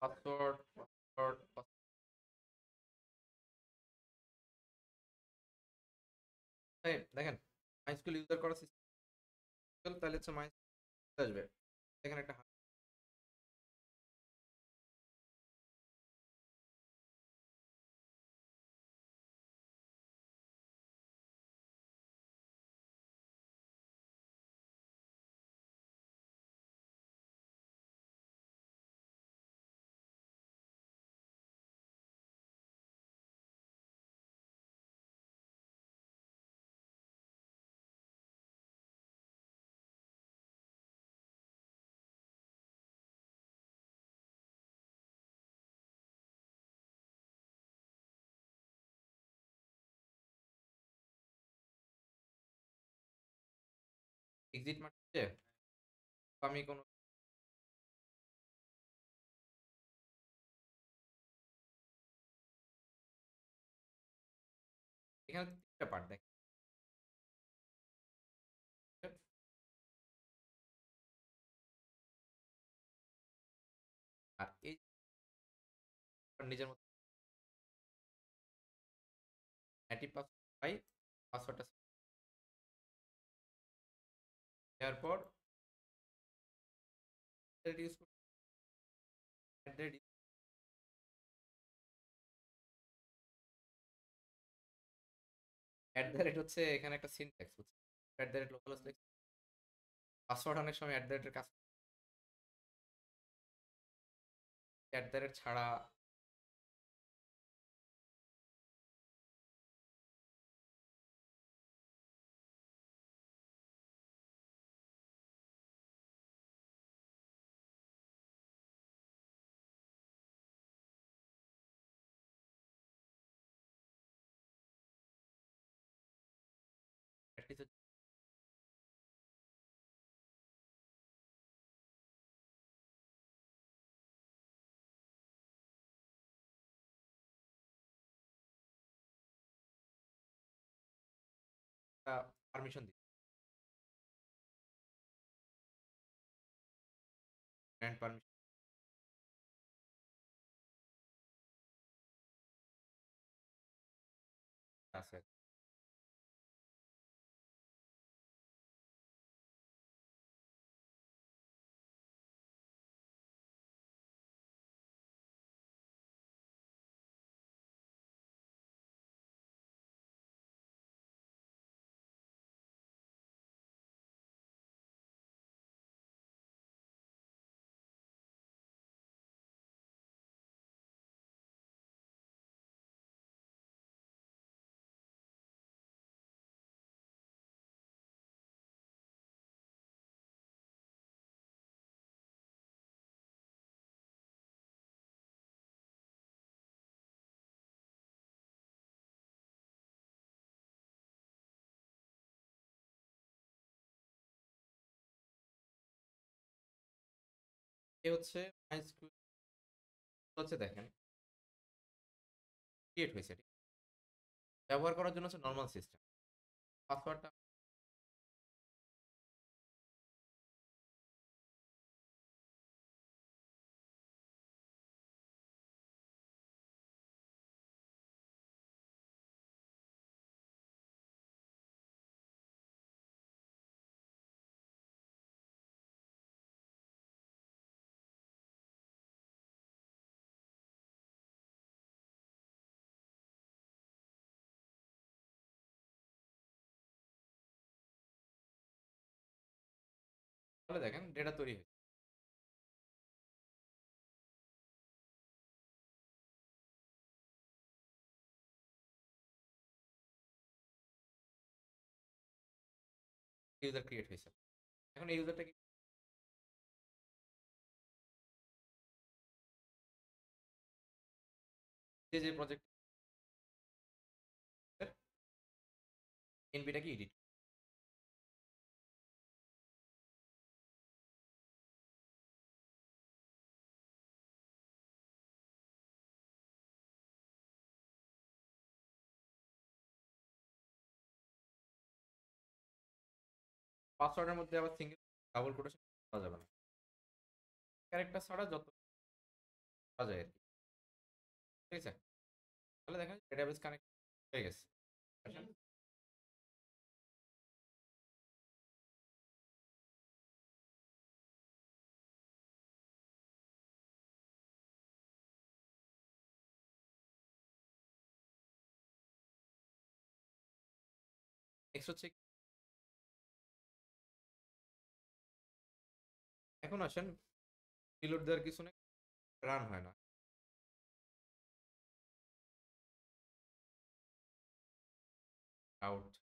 Password password দেখেন my school user করা system তাহলে হচ্ছে মাইস্কুল আসবে দেখেন একটা এক্সিট মারছে হ্যাঁ। আমি কোনো এখানে তিনটা পার্ট দেখ আর এই নিজের মতো পাসওয়ার্ডটা দেওয়ার অ্যাট দ্য রেট হচ্ছে এখানে একটা সিনট্যাক্স হচ্ছে at the rate local password অনেক সময় অ্যাট দ্য রেটের কাজ অ্যাট দ্য রেট ছাড়া పర్మిషన్ గ్రాంట్ పర్మిషన్ సార్ এই হচ্ছে মাইস্কুল হচ্ছে দেখেন ক্রিয়েট হয়েছে ব্যবহার করার জন্য হচ্ছে নর্মাল সিস্টেম পাসওয়ার্ডটা দেখেন ডেটা তৈরি হয়েছে ইউজার ক্রিয়েট হয়েছে এখন এই ইউজারটাকে যে যে প্রজেক্ট এনপিটা কি এডিট পাসওয়ার্ডের মধ্যে আবার সিঙ্গেল ডাবল কোটেশন পাওয়া যাবে না ক্যারেক্টার ছাড়া যত পাওয়া যায় আর কি ঠিক আছে তাহলে দেখেন ডেটাবেস কানেক্ট হয়ে গেছে নেক্সট হচ্ছে এখন আসেন রিলোড দেওয়ার কিছু নেই রান হয় না আউট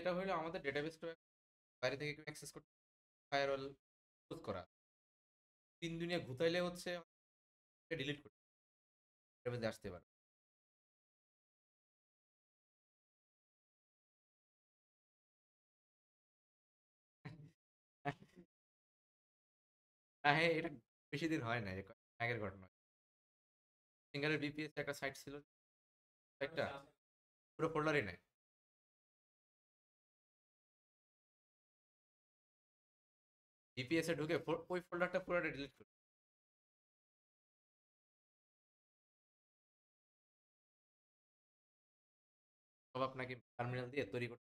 এটা হলো আমাদের ডেটাবেসটা বাইরে থেকে কেউ অ্যাক্সেস করতে ফায়ারওয়াল ক্লোজ করা তিন দুনিয়া ঘুতাইলে হচ্ছে ডিলিট করতে ডেটাবেসে আসতে পারে হ্যাঁ এটা বেশি দিন হয় না আগের ঘটনা সিঙ্গারের বিপিএস একটা সাইট ছিল একটা আচ্ছা, আচ্ছা। পুরো ফোল্ডারই নেয় ডিপিএসে e ঢুকে ওই ফোল্ডারটা পুরোটা ডিলিট করে সব আপনাকে টার্মিনাল দিয়ে তৈরি করতে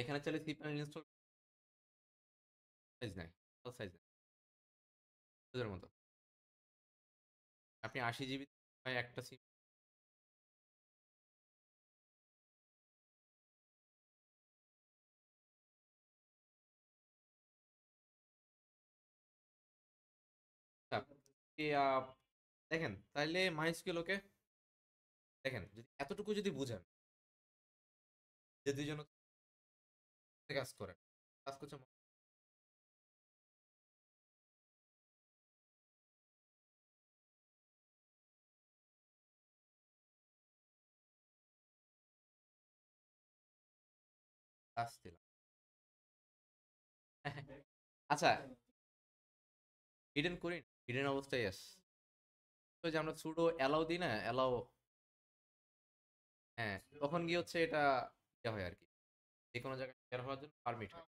এখানে চলে সি প্যানেল ইনস্টল সাইজ নাই সাইজ নাই মতো আপনি আশি জিবি একটা সিম দেখেন তাহলে মাইস্কিউল ওকে দেখেন যদি এতটুকু যদি বুঝেন যে দুজন কাজ করেন কাজ করছে মানে হ্যাঁ, হ্যাঁ। আচ্ছা হিডেন হ্যাঁ। করিন হিডেন অবস্থায় এস তো যে আমরা সুডো অ্যালাও দিই না অ্যালাও হ্যাঁ তখন গিয়ে হচ্ছে এটা ইয়ে হয় আর কি যে কোনো জায়গায় শেয়ার হওয়ার জন্য পারমিট হ্যাঁ।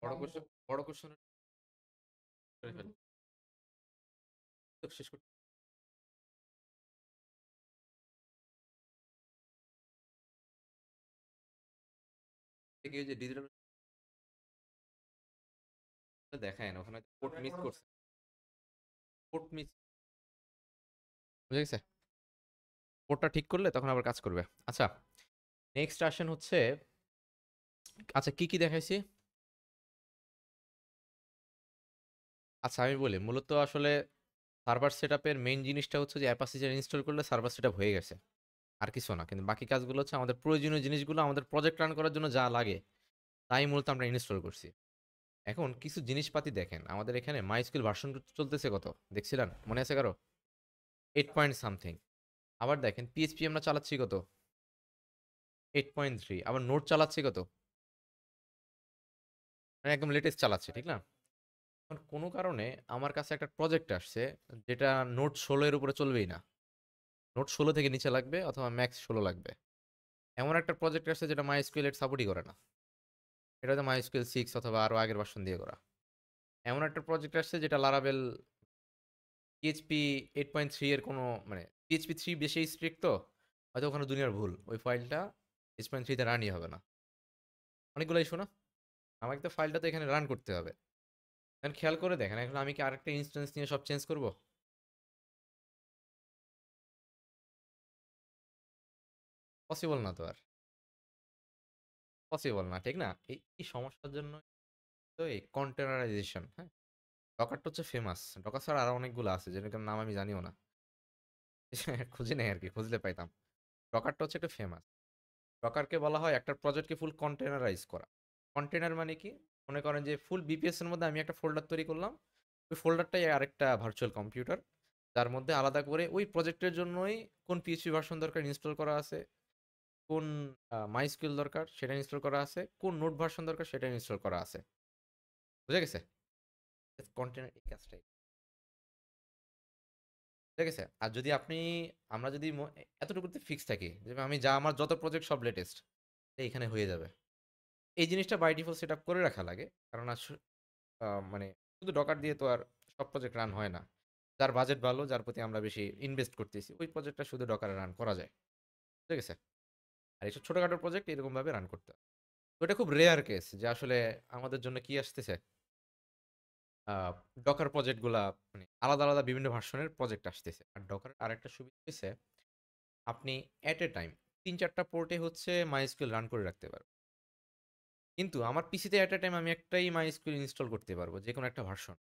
হয় বড় কোশ্চেন বড় কোশ্চেন শেষ করতে থেকে যে ডিজিটাল দেখায় না ওখানে পোর্ট মিস করছে পোর্ট মিস বুঝে গেছে পোর্টটা ঠিক করলে তখন আবার কাজ করবে আচ্ছা নেক্সট আসেন হচ্ছে আচ্ছা কি কি দেখাইছি আচ্ছা আমি বলি মূলত আসলে সার্ভার সেট মেইন জিনিসটা হচ্ছে যে অ্যাপাসিজার ইনস্টল করলে সার্ভার সেট হয়ে গেছে আর কিছু না কিন্তু বাকি কাজগুলো হচ্ছে আমাদের প্রয়োজনীয় জিনিসগুলো আমাদের প্রজেক্ট রান করার জন্য যা লাগে তাই মূলত আমরা ইনস্টল করছি এখন কিছু জিনিসপাতি দেখেন আমাদের এখানে মাই স্কুল ভার্সন চলতেছে কত দেখছিলেন মনে আছে কারো এইট পয়েন্ট সামথিং আবার দেখেন পিএসপি আমরা চালাচ্ছি কত এইট পয়েন্ট থ্রি আবার নোট চালাচ্ছি কত মানে একদম লেটেস্ট চালাচ্ছে ঠিক না কোনো কারণে আমার কাছে একটা প্রজেক্ট আসছে যেটা নোট ষোলো এর উপরে চলবেই না নোট ষোলো থেকে নিচে লাগবে অথবা ম্যাক্স ষোলো লাগবে এমন একটা প্রজেক্ট আসছে যেটা মাই এর সাপোর্টই করে না এটা হচ্ছে মাই সিক্স অথবা আরও আগের ভার্সন দিয়ে করা এমন একটা প্রজেক্ট আসছে যেটা লারাবেল পিএইচপি এইট পয়েন্ট থ্রি এর কোনো মানে পিএইচপি থ্রি বেশি স্ট্রিক্ট তো হয়তো ওখানে দুনিয়ার ভুল ওই ফাইলটা এইট পয়েন্ট থ্রিতে রানই হবে না অনেকগুলো ইস্যু না আমাকে তো ফাইলটা তো এখানে রান করতে হবে এখন খেয়াল করে দেখেন এখন আমি কি আরেকটা ইনস্ট্যান্স নিয়ে সব চেঞ্জ করবো পসিবল না তো আর পসিবল না ঠিক না এই সমস্যার জন্য তো এই কন্টেনারাইজেশন হ্যাঁ ডকারটা হচ্ছে ফেমাস ডকার ছাড়া আরও অনেকগুলো আছে যেটার নাম আমি জানিও না খুঁজে নেই আর কি খুঁজলে পাইতাম ডকারটা হচ্ছে একটা ফেমাস ডকারকে বলা হয় একটা প্রজেক্টকে ফুল কন্টেনারাইজ করা কন্টেনার মানে কি মনে করেন যে ফুল বিপিএস এর মধ্যে আমি একটা ফোল্ডার তৈরি করলাম ওই ফোল্ডারটাই আরেকটা ভার্চুয়াল কম্পিউটার যার মধ্যে আলাদা করে ওই প্রজেক্টের জন্যই কোন পিএইচপি ভার্সন দরকার ইনস্টল করা আছে কোন মাইস্কিল দরকার সেটা ইনস্টল করা আছে কোন নোট ভার্সন দরকার সেটা ইনস্টল করা আছে বুঝে গেছে কন্টেনার এই কাজটাই ঠিক আছে আর যদি আপনি আমরা যদি এতটুকুতে ফিক্স থাকি যে আমি যা আমার যত প্রজেক্ট সব লেটেস্ট এইখানে হয়ে যাবে এই জিনিসটা বাই ডিফল্ট সেট করে রাখা লাগে কারণ আর মানে শুধু ডকার দিয়ে তো আর সব প্রজেক্ট রান হয় না যার বাজেট ভালো যার প্রতি আমরা বেশি ইনভেস্ট করতেছি ওই প্রজেক্টটা শুধু ডকারে রান করা যায় ঠিক আছে আর এইসব ছোটোখাটো প্রজেক্ট এরকমভাবে রান করতে হয় তো এটা খুব রেয়ার কেস যে আসলে আমাদের জন্য কি আসতেছে ডকার প্রজেক্টগুলা মানে আলাদা আলাদা বিভিন্ন ভার্সনের প্রজেক্ট আসতেছে আর ডকার আরেকটা সুবিধা হয়েছে আপনি অ্যাট এ টাইম তিন চারটা পোর্টে হচ্ছে মাইস্কুল রান করে রাখতে পারবেন কিন্তু আমার পিসিতে অ্যাট এ টাইম আমি একটাই মাইস্কুল ইনস্টল করতে পারবো যে কোনো একটা ভার্সন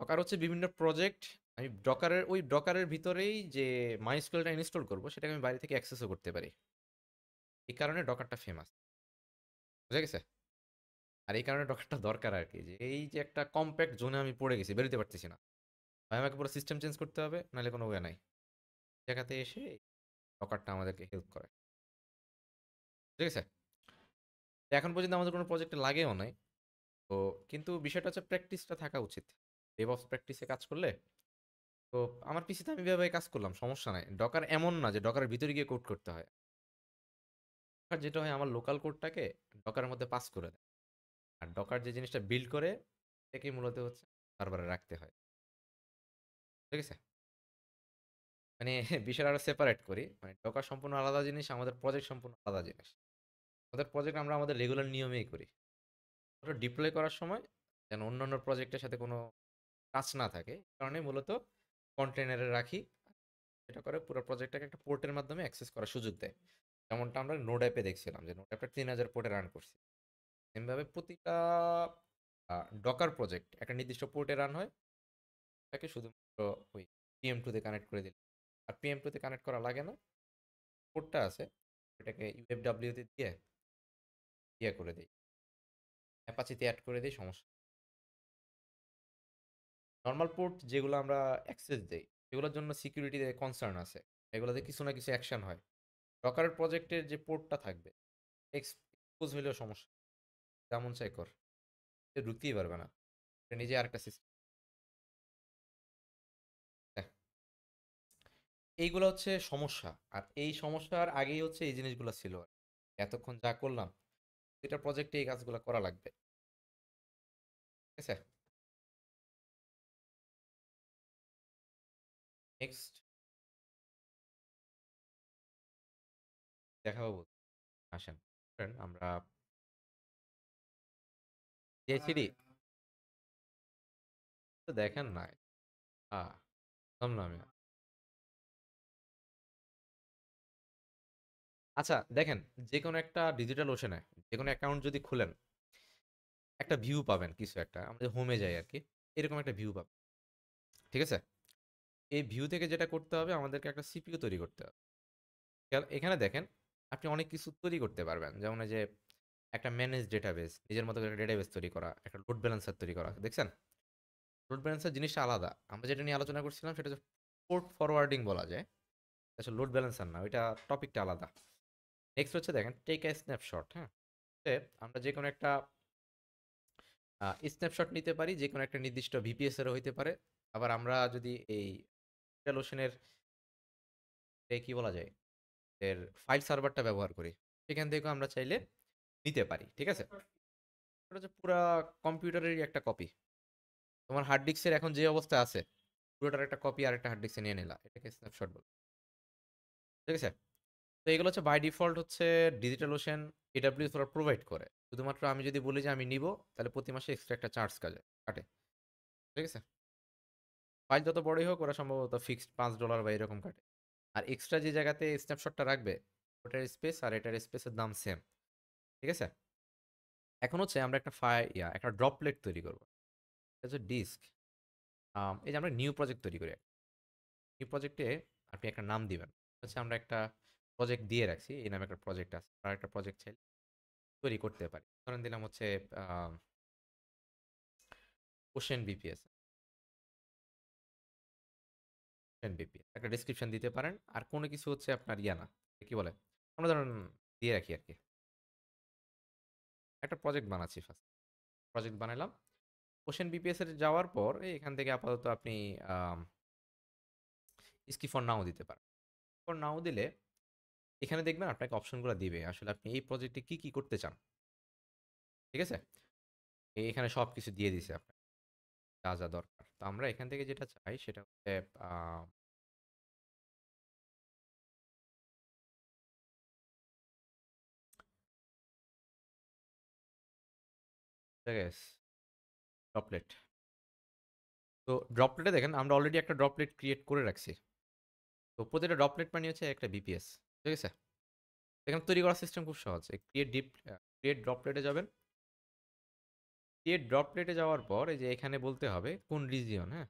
ডকার হচ্ছে বিভিন্ন প্রজেক্ট আমি ডকারের ওই ডকারের ভিতরেই যে মাইস্কুলটা ইনস্টল করবো সেটাকে আমি বাইরে থেকে অ্যাক্সেসও করতে পারি এই কারণে ডকারটা ফেমাস বুঝা গেছে আর এই কারণে ডকারটা দরকার আর কি যে এই যে একটা কম্প্যাক্ট জোনে আমি পড়ে গেছি বেরোতে পারতেছি না ভাই আমাকে পুরো সিস্টেম চেঞ্জ করতে হবে নাহলে কোনো ওয়ে নাই জায়গাতে এসে ডকারটা আমাদেরকে হেল্প করে ঠিক আছে এখন পর্যন্ত আমাদের কোনো প্রজেক্টে লাগেও নাই তো কিন্তু বিষয়টা হচ্ছে প্র্যাকটিসটা থাকা উচিত ডেভঅপস প্র্যাকটিসে কাজ করলে তো আমার পিছিয়ে আমি ভাবে কাজ করলাম সমস্যা নাই ডকার এমন না যে ডকারের ভিতরে গিয়ে কোড করতে হয় ডকার যেটা হয় আমার লোকাল কোডটাকে ডকার মধ্যে পাস করে দেয় আর ডকার যে জিনিসটা বিল্ড করে এটাকে মূলত হচ্ছে সার্ভারে রাখতে হয় ঠিক আছে মানে বিষয়টা আরও সেপারেট করি মানে ডকার সম্পূর্ণ আলাদা জিনিস আমাদের প্রজেক্ট সম্পূর্ণ আলাদা জিনিস আমাদের প্রজেক্ট আমরা আমাদের রেগুলার নিয়মেই করি ওটা ডিপ্লয় করার সময় যেন অন্যান্য প্রজেক্টের সাথে কোনো টাচ না থাকে কারণে মূলত কন্টেনারে রাখি সেটা করে পুরো প্রজেক্টটাকে একটা পোর্টের মাধ্যমে অ্যাক্সেস করার সুযোগ দেয় যেমনটা আমরা নোড অ্যাপে দেখছিলাম যে নোড অ্যাপটা তিন হাজার পোর্টে রান করছি সেমভাবে প্রতিটা ডকার প্রজেক্ট একটা নির্দিষ্ট পোর্টে রান হয় তাকে শুধুমাত্র ওই পিএম টুতে কানেক্ট করে দিলাম আর পিএম টুতে কানেক্ট করা লাগে না পোর্টটা আছে ওটাকে ইউএফডাব্লিউতে দিয়ে ইয়ে করে দিই অ্যাপাচিতে অ্যাড করে দিই সমস্যা নর্মাল পোর্ট যেগুলো আমরা অ্যাক্সেস দিই সেগুলোর জন্য সিকিউরিটি কনসার্ন আছে এগুলোতে কিছু না কিছু অ্যাকশন হয় ডকারের প্রজেক্টের যে পোর্টটা থাকবে এক্সপোজ হইলেও সমস্যা যেমন চাই কর সে ঢুকতেই পারবে না নিজে আর একটা সিস্টেম এইগুলো হচ্ছে সমস্যা আর এই সমস্যার আগেই হচ্ছে এই জিনিসগুলো ছিল এতক্ষণ যা করলাম এটা প্রজেক্টে এই কাজগুলো করা লাগবে ঠিক আছে নেক্সট দেখা আসেন আমরা তো দেখেন না আহ আচ্ছা দেখেন যে কোনো একটা ডিজিটাল ওশনে যে কোনো অ্যাকাউন্ট যদি খুলেন একটা ভিউ পাবেন কিছু একটা আমাদের হোমে যাই আর কি এরকম একটা ভিউ পাবেন ঠিক আছে এই ভিউ থেকে যেটা করতে হবে আমাদেরকে একটা সিপিও তৈরি করতে হবে এখানে দেখেন আপনি অনেক কিছু তৈরি করতে পারবেন যেমন যে একটা ম্যানেজ ডেটাবেস নিজের মতো একটা ডেটাবেস তৈরি করা একটা লোড ব্যালেন্সার তৈরি করা দেখছেন লোড ব্যালেন্সার জিনিসটা আলাদা আমরা যেটা নিয়ে আলোচনা করছিলাম সেটা পোর্ট ফরওয়ার্ডিং বলা যায় আচ্ছা লোড ব্যালেন্সার না ওইটা টপিকটা আলাদা নেক্সট হচ্ছে দেখেন টেক আই স্ন্যাপশট হ্যাঁ আমরা যে কোনো একটা স্ন্যাপশট নিতে পারি যে কোনো একটা নির্দিষ্ট ভিপিএস এরও হইতে পারে আবার আমরা যদি এই লোশনের কি বলা যায় এর ফাইল সার্ভারটা ব্যবহার করি সেখান থেকেও আমরা চাইলে নিতে পারি ঠিক আছে এটা হচ্ছে পুরো কম্পিউটারেরই একটা কপি তোমার হার্ড ডিস্কের এখন যে অবস্থা আছে পুরোটার একটা কপি আর একটা হার্ড ডিস্কে নিয়ে নিলাম এটাকে স্ন্যাপশট বলে ঠিক আছে তো এগুলো হচ্ছে বাই ডিফল্ট হচ্ছে ডিজিটাল ওশন এডাব্লিউ ওরা প্রোভাইড করে শুধুমাত্র আমি যদি বলি যে আমি নিব তাহলে প্রতি মাসে এক্সট্রা একটা চার্জ কাজে কাটে ঠিক আছে ফাইল যত বড়ই হোক ওরা সম্ভবত ফিক্সড পাঁচ ডলার বা এরকম কাটে আর এক্সট্রা যে জায়গাতে স্ন্যাপশটটা রাখবে ওটার স্পেস আর এটার স্পেসের দাম সেম ঠিক আছে এখন হচ্ছে আমরা একটা ফায়ার ইয়া একটা ড্রপলেট তৈরি করবো এটা হচ্ছে ডিস্ক এই যে আমরা নিউ প্রজেক্ট তৈরি করি নিউ প্রজেক্টে আপনি একটা নাম দিবেন হচ্ছে আমরা একটা প্রজেক্ট দিয়ে রাখছি এই নামে একটা প্রজেক্ট আছে আর একটা প্রজেক্ট চাই তৈরি করতে পারি ধরেন দিলাম হচ্ছে ওশেন বিপিএস এমবিপি একটা ডিসক্রিপশান দিতে পারেন আর কোনো কিছু হচ্ছে আপনার ইয়া না কি বলে কোনো ধরনের দিয়ে রাখি আর কি একটা প্রজেক্ট বানাচ্ছি ফার্স্ট প্রজেক্ট বানালাম ওশেন বিপিএসের যাওয়ার পর এখান থেকে আপাতত আপনি স্কিফর নাও দিতে পারেন ফর নাও দিলে এখানে দেখবেন আপনাকে অপশনগুলো দিবে আসলে আপনি এই প্রজেক্টে কি কি করতে চান ঠিক আছে এখানে সব কিছু দিয়ে দিছে আপনি যা যা দরকার তো আমরা এখান থেকে যেটা চাই সেটা হচ্ছে ড্রপলেট তো ড্রপলেটে দেখেন আমরা অলরেডি একটা ড্রপলেট ক্রিয়েট করে রাখছি তো প্রতিটা ড্রপলেট মানে হচ্ছে একটা বিপিএস ঠিক আছে এখানে তৈরি করার সিস্টেম খুব সহজ ক্রিয়েট ডিপ ক্রিয়েট ড্রপলেটে যাবেন দিয়ে ড্রপলেটে যাওয়ার পর এই যে এখানে বলতে হবে কোন রিজিয়ন হ্যাঁ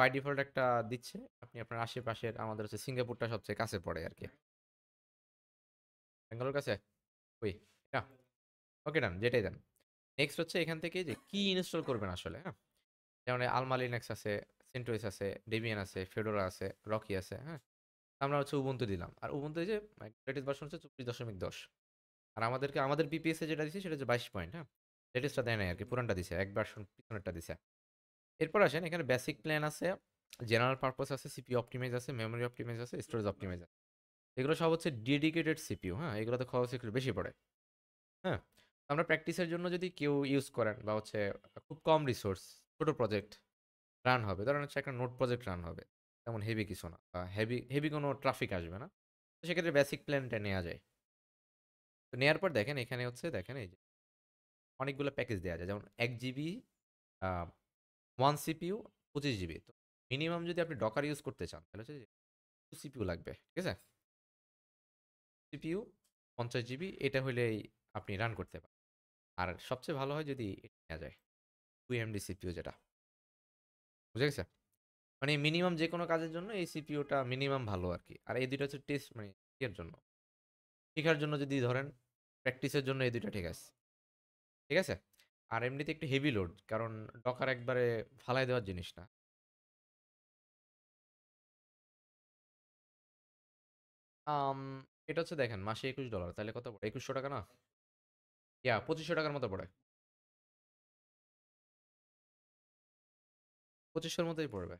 বাই ডিফল্ট একটা দিচ্ছে আপনি আপনার আশেপাশের আমাদের হচ্ছে সিঙ্গাপুরটা সবচেয়ে কাছে পড়ে আর কি ব্যাঙ্গালোর কাছে ওই না ওকে ডান যেটাই দেন নেক্সট হচ্ছে এখান থেকে যে কি ইনস্টল করবেন আসলে হ্যাঁ যেমন আলমালিনেক্স আছে সেন্টোয়েস আছে ডেবিয়ান আছে ফেডোরা আছে রকি আছে হ্যাঁ আমরা হচ্ছে উবন্ত দিলাম আর উবন্ত যে লেটেস্ট ভার্সন হচ্ছে চব্বিশ দশমিক দশ আর আমাদেরকে আমাদের বিপিএসে যেটা দিচ্ছে সেটা হচ্ছে বাইশ পয়েন্ট হ্যাঁ লেটেস্টটা দেয় নাই আর কি পুরানটা দিছে এক ভার্সন পিছনেরটা দিছে এরপর আসেন এখানে বেসিক প্ল্যান আছে জেনারেল পারপাস আছে সিপি অপটিমাইজ আছে মেমোরি অপটিমাইজ আছে স্টোরেজ অপটিমাইজ আছে এগুলো সব হচ্ছে ডেডিকেটেড সিপিউ হ্যাঁ এগুলোতে খরচ একটু বেশি পড়ে হ্যাঁ আমরা প্র্যাকটিসের জন্য যদি কেউ ইউজ করেন বা হচ্ছে খুব কম রিসোর্স ছোটো প্রজেক্ট রান হবে ধরেন হচ্ছে একটা নোট প্রজেক্ট রান হবে তেমন হেভি কিছু না বা হেভি হেভি কোনো ট্রাফিক আসবে না তো সেক্ষেত্রে বেসিক প্ল্যানটা নেওয়া যায় তো নেওয়ার পর দেখেন এখানে হচ্ছে দেখেন এই যে অনেকগুলো প্যাকেজ দেওয়া যায় যেমন এক জিবি ওয়ান সিপিউ পঁচিশ জিবি তো মিনিমাম যদি আপনি ডকার ইউজ করতে চান তাহলে হচ্ছে টু সিপিউ লাগবে ঠিক আছে সিপিউ পঞ্চাশ জিবি এটা হইলেই আপনি রান করতে পারেন আর সবচেয়ে ভালো হয় যদি এটা নেওয়া যায় টু এমডি সিপিউ যেটা বুঝে গেছে মানে মিনিমাম যে কোনো কাজের জন্য এই সিপিউটা মিনিমাম ভালো আর কি আর এই দুইটা হচ্ছে টেস্ট মানে ইয়ের জন্য শেখার জন্য যদি ধরেন প্র্যাকটিসের জন্য এই দুইটা ঠিক আছে ঠিক আছে আর এমনিতে একটু হেভি লোড কারণ ডকার একবারে ফালাই দেওয়ার জিনিস না এটা হচ্ছে দেখেন মাসে একুশ ডলার তাহলে কত পড়ে একুশশো টাকা না ইয়া পঁচিশশো টাকার মতো পড়ে পঁচিশশোর মতোই পড়বে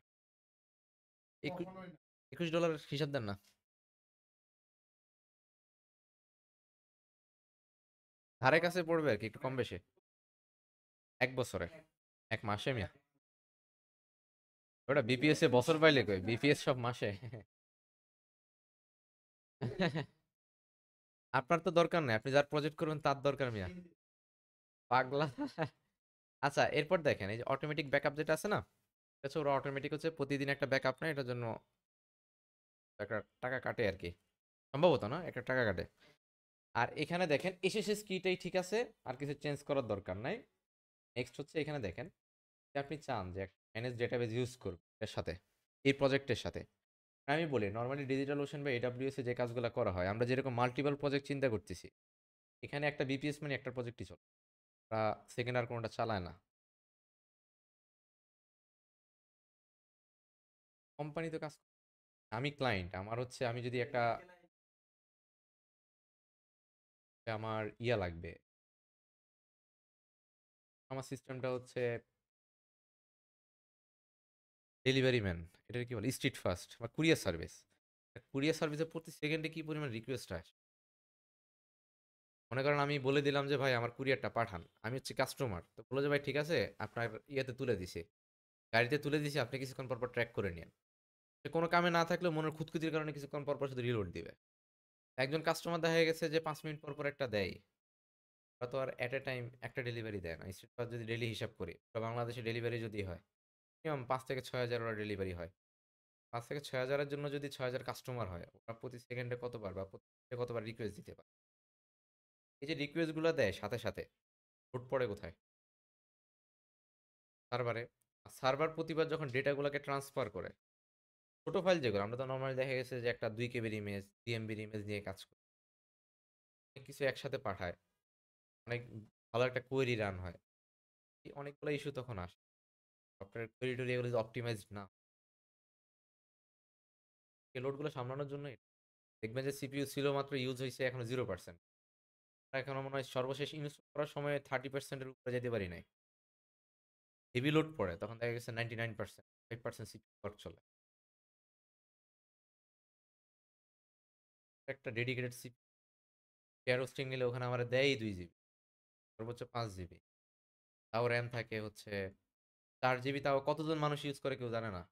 একুশ একুশ ডলার হিসাব দেন না ধারে কাছে পড়বে আর কি একটু কম বেশি এক বছরে এক মাসে মিয়া ওটা বিপিএস এ বছর পাইলে কই বিপিএস সব মাসে আপনার তো দরকার নেই আপনি যার প্রজেক্ট করবেন তার দরকার মিয়া পাগলা আচ্ছা এরপর দেখেন এই যে অটোমেটিক ব্যাকআপ যেটা আছে না এটা ওরা অটোমেটিক হচ্ছে প্রতিদিন একটা ব্যাকআপ নেয় এটার জন্য একটা টাকা কাটে আর কি সম্ভবত না একটা টাকা কাটে আর এখানে দেখেন এসএসএস কিটাই ঠিক আছে আর কিছু চেঞ্জ করার দরকার নাই নেক্সট হচ্ছে এখানে দেখেন যে আপনি চান যে এনএস ডেটাবেজ ইউজ করবেন এর সাথে এই প্রজেক্টের সাথে আমি বলি নর্মালি ডিজিটাল ওশন বা এডাব্লিউএসে যে কাজগুলো করা হয় আমরা যেরকম মাল্টিপল প্রজেক্ট চিন্তা করতেছি এখানে একটা বিপিএস মানে একটা প্রজেক্টই চলে বা সেকেন্ড আর কোনোটা চালায় না কোম্পানি তো কাজ আমি ক্লায়েন্ট আমার হচ্ছে আমি যদি একটা আমার ইয়া লাগবে আমার সিস্টেমটা হচ্ছে ডেলিভারি ম্যান এটার কি বলে স্ট্রিট ফার্স্ট বা কুরিয়ার সার্ভিস কুরিয়ার সার্ভিসে প্রতি সেকেন্ডে কি পরিমাণ রিকোয়েস্ট আসে মনে করেন আমি বলে দিলাম যে ভাই আমার কুরিয়ারটা পাঠান আমি হচ্ছে কাস্টমার তো বলে যে ভাই ঠিক আছে আপনার ইয়েতে তুলে দিছে গাড়িতে তুলে দিছে আপনি কিছুক্ষণ পরপর ট্র্যাক করে নিন কোনো কামে না থাকলেও মনের খুঁতখুতির কারণে কিছুক্ষণ পরপর শুধু রিলোড দিবে একজন কাস্টমার দেখা গেছে যে পাঁচ মিনিট পর পর একটা দেয় বা তো আর অ্যাট এ টাইম একটা ডেলিভারি দেয় না স্ট্রিট যদি ডেলি হিসাব করি বাংলাদেশে ডেলিভারি যদি হয় মিনিমাম পাঁচ থেকে ছয় হাজার ওরা ডেলিভারি হয় পাঁচ থেকে ছয় হাজারের জন্য যদি ছয় হাজার কাস্টমার হয় ওরা প্রতি সেকেন্ডে কতবার বা প্রতি কতবার রিকোয়েস্ট দিতে পারে এই যে রিকোয়েস্টগুলো দেয় সাথে সাথে ভোট পড়ে কোথায় সার্ভারে সার্ভার প্রতিবার যখন ডেটাগুলোকে ট্রান্সফার করে ছোটো ফাইল যেগুলো আমরা তো নর্মালি দেখা গেছে যে একটা দুই কেবির ইমেজ দুই এমবির ইমেজ নিয়ে কাজ করি অনেক কিছু একসাথে পাঠায় অনেক ভালো একটা কোয়েরি রান হয় অনেকগুলো ইস্যু তখন আসে সফটওয়্যার কোয়েরি টোরি এগুলো অপটিমাইজ না লোডগুলো সামলানোর জন্য দেখবেন যে সিপিউ ছিল মাত্র ইউজ হয়েছে এখনো জিরো পার্সেন্ট এখনো মনে হয় সর্বশেষ ইনস্টল করার সময় থার্টি পার্সেন্টের উপরে যেতে পারি নাই হেভি লোড পড়ে তখন দেখা গেছে ninety nine percent five percent CPU চলে একটা ডেডিকেটেড সিপি শেয়ার হোস্টিং নিলে ওখানে আমার দেয় দুই জিবি সর্বোচ্চ পাঁচ জিবি তাও র্যাম থাকে হচ্ছে চার জিবি তাও কতজন মানুষ ইউজ করে কেউ জানে না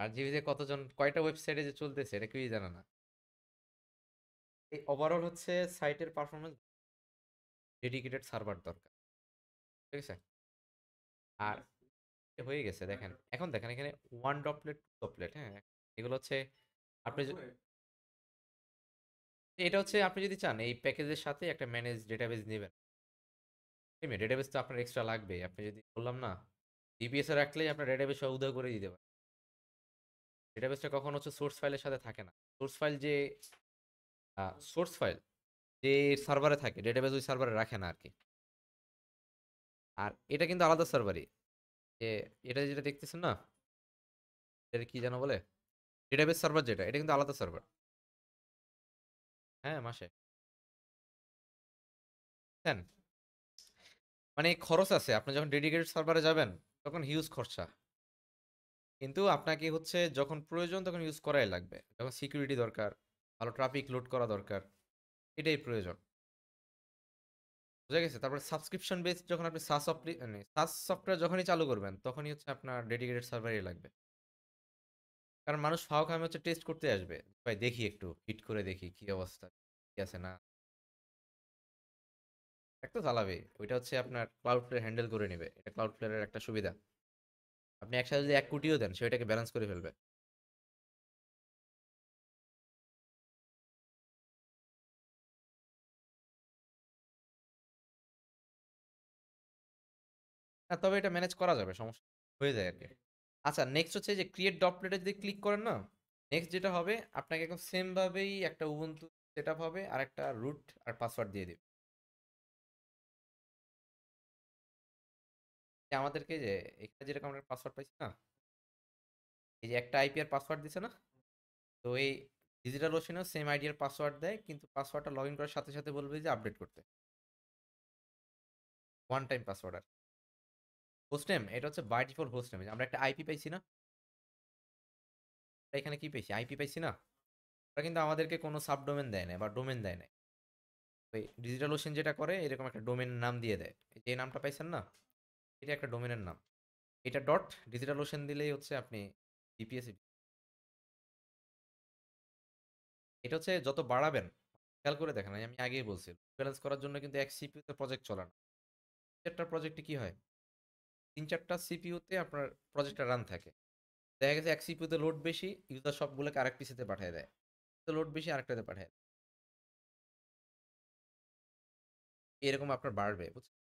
আর জিবিতে কতজন কয়টা ওয়েবসাইটে যে চলতেছে এটা কেউই জানে না এই ওভারঅল হচ্ছে সাইটের পারফরমেন্স ডেডিকেটেড সার্ভার দরকার ঠিক আছে আর হ্যাঁ। হয়ে গেছে দেখেন এখন দেখেন এখানে ওয়ান ডপলেট ডপলেট হ্যাঁ এগুলো হচ্ছে আপনি এটা হচ্ছে আপনি যদি চান এই প্যাকেজের সাথে একটা ম্যানেজ ডেটাবেস নেবেন ডেটাবেস তো আপনার এক্সট্রা লাগবে আপনি যদি বললাম না ডিবিএসে রাখলেই আপনার ডেটাবেস উদয় করে দিতে পারেন ডেটাবেসটা কখন হচ্ছে সোর্স ফাইলের সাথে থাকে না সোর্স ফাইল যে সোর্স ফাইল যে সার্ভারে থাকে ডেটাবেস ওই সার্ভারে রাখে না আর কি আর এটা কিন্তু আলাদা সার্ভারই যে এটা যেটা দেখতেছেন না এটা কি যেন বলে ডেটাবেস সার্ভার যেটা এটা কিন্তু আলাদা সার্ভার হ্যাঁ মাসে দেন মানে খরচ আছে আপনি যখন ডেডিকেটেড সার্ভারে যাবেন তখন হিউজ খরচা কিন্তু আপনাকে হচ্ছে যখন প্রয়োজন তখন ইউজ করাই লাগবে যখন সিকিউরিটি দরকার ভালো ট্রাফিক লোড করা দরকার এটাই প্রয়োজন বুঝে গেছে তারপরে সাবস্ক্রিপশন বেস যখন আপনি সাস মানে সাস সফটওয়্যার যখনই চালু করবেন তখনই হচ্ছে আপনার ডেডিকেটেড সার্ভারই লাগবে কারণ মানুষ ফাও খামে হচ্ছে টেস্ট করতে আসবে ভাই দেখি একটু হিট করে দেখি কি অবস্থা কি আছে না একটা চালাবে ওইটা হচ্ছে আপনার ক্লাউড প্লেয়ার হ্যান্ডেল করে নেবে এটা ক্লাউড প্লেয়ারের একটা সুবিধা আপনি একসাথে যদি এক কোটিও দেন সেটাকে ব্যালেন্স করে ফেলবে না হ্যাঁ, তবে এটা ম্যানেজ করা যাবে সমস্যা হয়ে যায় আর কি আচ্ছা নেক্সট হচ্ছে যে ক্রিয়েট ডপলেটে যদি ক্লিক করেন না নেক্সট যেটা হবে আপনাকে একদম সেমভাবেই একটা উবন্তু সেট হবে আর একটা রুট আর পাসওয়ার্ড দিয়ে দেবে আমাদেরকে যে এখানে যেরকম আমরা পাসওয়ার্ড পাইছি না এই যে একটা আইপি আর পাসওয়ার্ড দিছে না তো এই ডিজিটাল ওশনও সেম আইডিয়ার পাসওয়ার্ড দেয় কিন্তু পাসওয়ার্ডটা লগ ইন করার সাথে সাথে বলবে যে আপডেট করতে ওয়ান টাইম পাসওয়ার্ড আর হোস্টেম এটা হচ্ছে বাই ডিফল্ট হোস্টেম আমরা একটা আইপি পাইছি না এখানে কি পেয়েছি আইপি পাইছি না ওরা কিন্তু আমাদেরকে কোনো সাব ডোমেন দেয় না বা ডোমেন দেয় না ওই ডিজিটাল ওশন যেটা করে এরকম একটা ডোমেনের নাম দিয়ে দেয় যে নামটা পাইছেন না এটা একটা ডোমেনের নাম এটা ডট ডিজিটাল ওশন দিলেই হচ্ছে আপনি ডিপিএস এটা হচ্ছে যত বাড়াবেন খেয়াল করে দেখেন আমি আগেই বলছি ব্যালেন্স করার জন্য কিন্তু এক সিপিউতে প্রজেক্ট চলে না প্রজেক্টে কি হয় তিন চারটা সিপিউতে আপনার প্রজেক্টটা রান থাকে দেখা গেছে এক সিপিউতে লোড বেশি ইউজার সবগুলোকে আরেক পিসিতে পাঠিয়ে দেয় তো লোড বেশি আরেকটাতে পাঠিয়ে দেয় এরকম আপনার বাড়বে বুঝছেন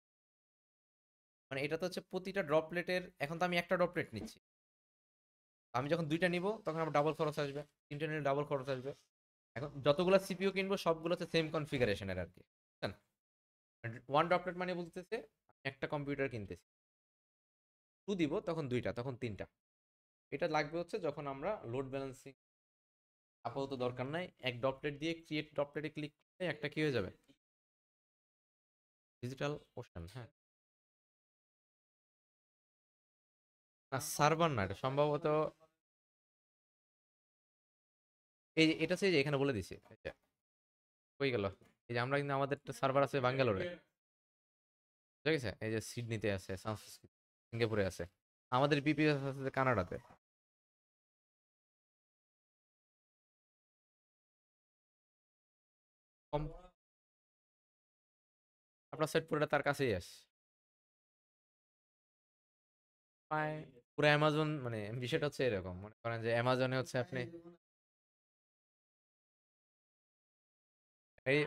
মানে এটা তো হচ্ছে প্রতিটা ড্রপলেটের এখন তো আমি একটা ড্রপলেট নিচ্ছি আমি যখন দুইটা নিব তখন আমার ডাবল খরচ আসবে তিনটা নিলে ডাবল খরচ আসবে এখন যতগুলো সিপিও কিনবো সবগুলো হচ্ছে সেম কনফিগারেশনের আর কি বুঝছেন ওয়ান ড্রপলেট মানে বলতেছে একটা কম্পিউটার কিনতেছি টু দিব তখন দুইটা তখন তিনটা এটা লাগবে হচ্ছে যখন আমরা লোড ব্যালেন্সিং আপাতত দরকার নাই এক ডপলেট দিয়ে ক্রিয়েট ডপলেটে ক্লিক করলে একটা কি হয়ে যাবে ডিজিটাল ওশান হ্যাঁ না সার্ভার না এটা সম্ভবত এই যে এটা সেই যে এখানে বলে দিছে কই গেল এই যে আমরা কিন্তু আমাদের সার্ভার আছে বাঙ্গালোরে ঠিক আছে এই যে সিডনিতে আছে সানফ্রান্সিসকো সিঙ্গাপুরে আছে আমাদের পিপিএস আছে কানাডাতে আপনার সেট পুরোটা তার কাছেই আস পুরো অ্যামাজন মানে বিষয়টা হচ্ছে এরকম মনে করেন যে অ্যামাজনে হচ্ছে আপনি এই